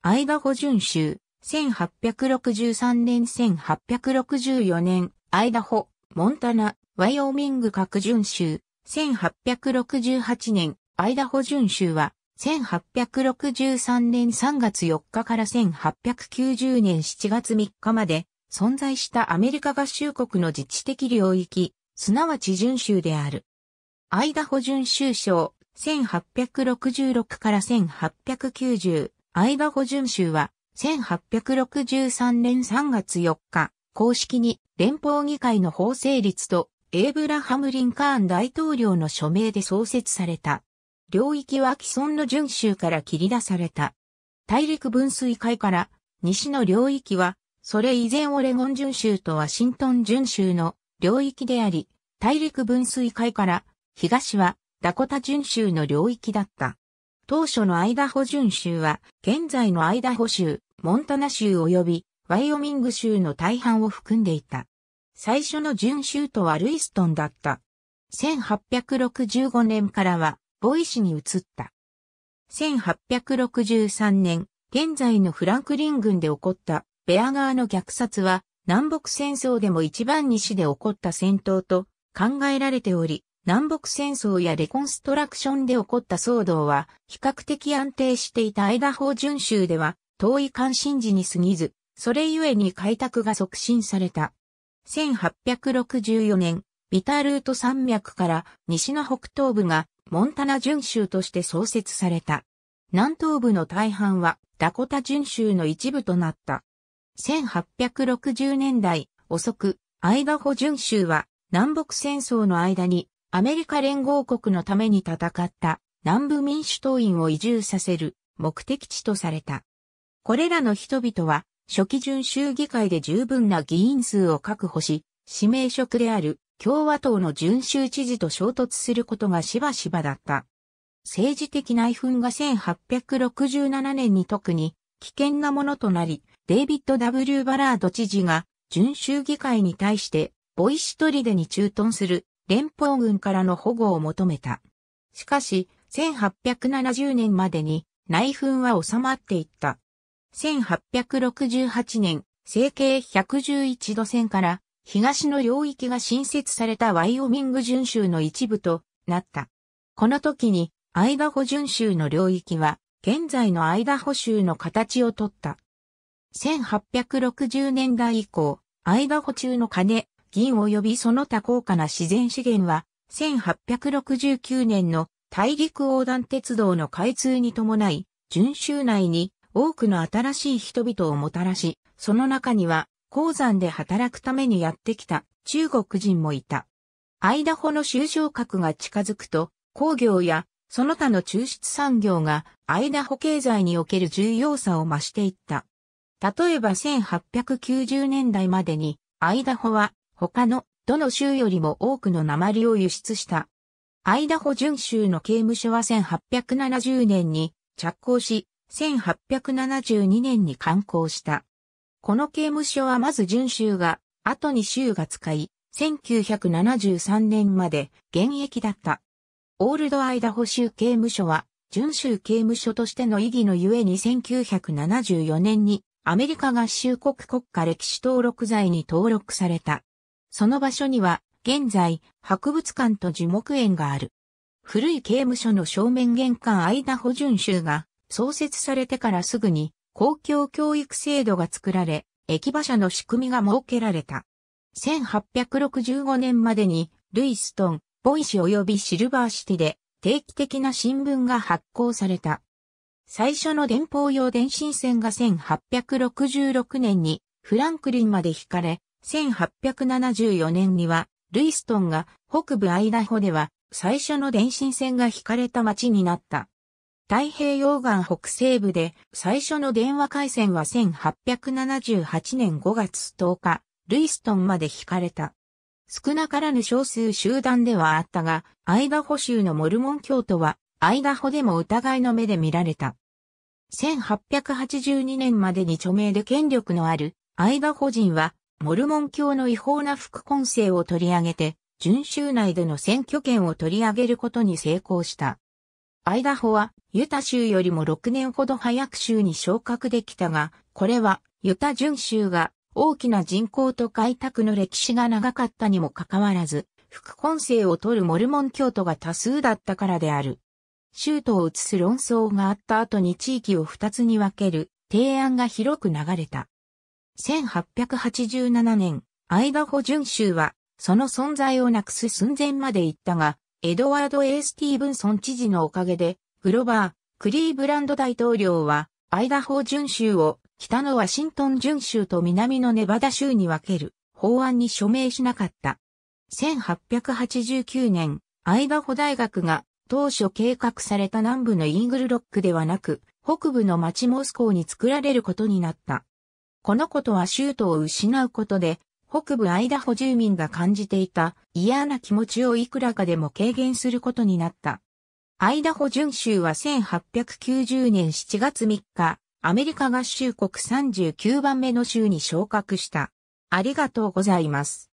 アイダホ巡州、1863年1864年、アイダホ、モンタナ、ワイオーミング各巡州、1868年、アイダホ巡州は、1863年3月4日から1890年7月3日まで存在したアメリカ合衆国の自治的領域、すなわち巡州である。アイダホ巡州省、1866から1890、相葉ホ巡州は、1863年3月4日、公式に連邦議会の法成立と、エイブラハム・リンカーン大統領の署名で創設された。領域は既存の巡州から切り出された。大陸分水海から西の領域は、それ以前オレゴン巡州とワシントン巡州の領域であり、大陸分水海から東はダコタ巡州の領域だった。当初のアイダホ準州は、現在のアイダホ州、モンタナ州及び、ワイオミング州の大半を含んでいた。最初の準州都はルイストンだった。1865年からは、ボイシに移った。1863年、現在のフランクリン軍で起こったベア側の虐殺は南北戦争でも一番西で起こった戦闘と考えられており、南北戦争やレコンストラクションで起こった騒動は、比較的安定していたアイダホ準州では、遠い関心時に過ぎず、それゆえに開拓が促進された。1864年、ビタルート山脈から西の北東部がモンタナ準州として創設された。南東部の大半はダコタ準州の一部となった。1860年代遅く、アイダホ準州は南北戦争の間にアメリカ連合国のために戦った南部民主党員を移住させる目的地とされた。これらの人々は初期準州議会で十分な議員数を確保し、指名職である共和党の準州知事と衝突することがしばしばだった。政治的内紛が1867年に特に危険なものとなり、デイビッド・ W・ バラード知事が準州議会に対してボイシトリデに駐屯する連邦軍からの保護を求めた。しかし、1870年までに内紛は収まっていった。1868年、成形111度線から東の領域が新設されたワイオミング巡州の一部となった。この時にアイダホ巡州の領域は現在のアイダホ州の形をとった。1860年代以降、アイダホ中の金、銀及びその他高価な自然資源は、1869年の大陸横断鉄道の開通に伴い、順州内に多くの新しい人々をもたらし、その中には鉱山で働くためにやってきた中国人もいた。アイダホの収賞格が近づくと、工業やその他の抽出産業がアイダホ経済における重要さを増していった。例えば1890年代までにアイダホは他のどの州よりも多くの鉛を輸出した。アイダホ準州の刑務所は1870年に着工し、1872年に刊行した。この刑務所はまず準州が、後に州が使い、1973年まで現役だった。オールドアイダホ州刑務所は、準州刑務所としての意義のゆえに1974年にアメリカ合衆国国家歴史登録罪に登録された。その場所には、現在、博物館と樹木園がある。古い刑務所の正面玄関アイダホ準州が創設されてからすぐに公共教育制度が作られ、駅馬車の仕組みが設けられた。1865年までにルイストン、ボイシ及びシルバーシティで定期的な新聞が発行された。最初の電報用電信線が1866年にフランクリンまで引かれ、1874年には、ルイストンが北部アイダホでは最初の電信線が引かれた町になった。太平洋岸北西部で最初の電話回線は1878年5月10日、ルイストンまで引かれた。少なからぬ少数集団ではあったが、アイダホ州のモルモン教徒は、アイダホでも疑いの目で見られた。1882年までに著名で権力のある、アイダホ人は、モルモン教の違法な副根性を取り上げて、準州内での選挙権を取り上げることに成功した。アイダホはユタ州よりも6年ほど早く州に昇格できたが、これはユタ準州が大きな人口と開拓の歴史が長かったにもかかわらず、副根性を取るモルモン教徒が多数だったからである。州都を移す論争があった後に地域を2つに分ける提案が広く流れた。1887年、アイダホ巡州は、その存在をなくす寸前まで行ったが、エドワード・ A・ スティーブンソン知事のおかげで、グロバー、クリーブランド大統領は、アイダホ巡州を北のワシントン巡州と南のネバダ州に分ける法案に署名しなかった。1889年、アイダホ大学が当初計画された南部のイーグルロックではなく、北部の町モスコーに作られることになった。このことは州都を失うことで、北部アイダホ住民が感じていた嫌な気持ちをいくらかでも軽減することになった。アイダホ準州は1890年7月3日、アメリカ合衆国39番目の州に昇格した。ありがとうございます。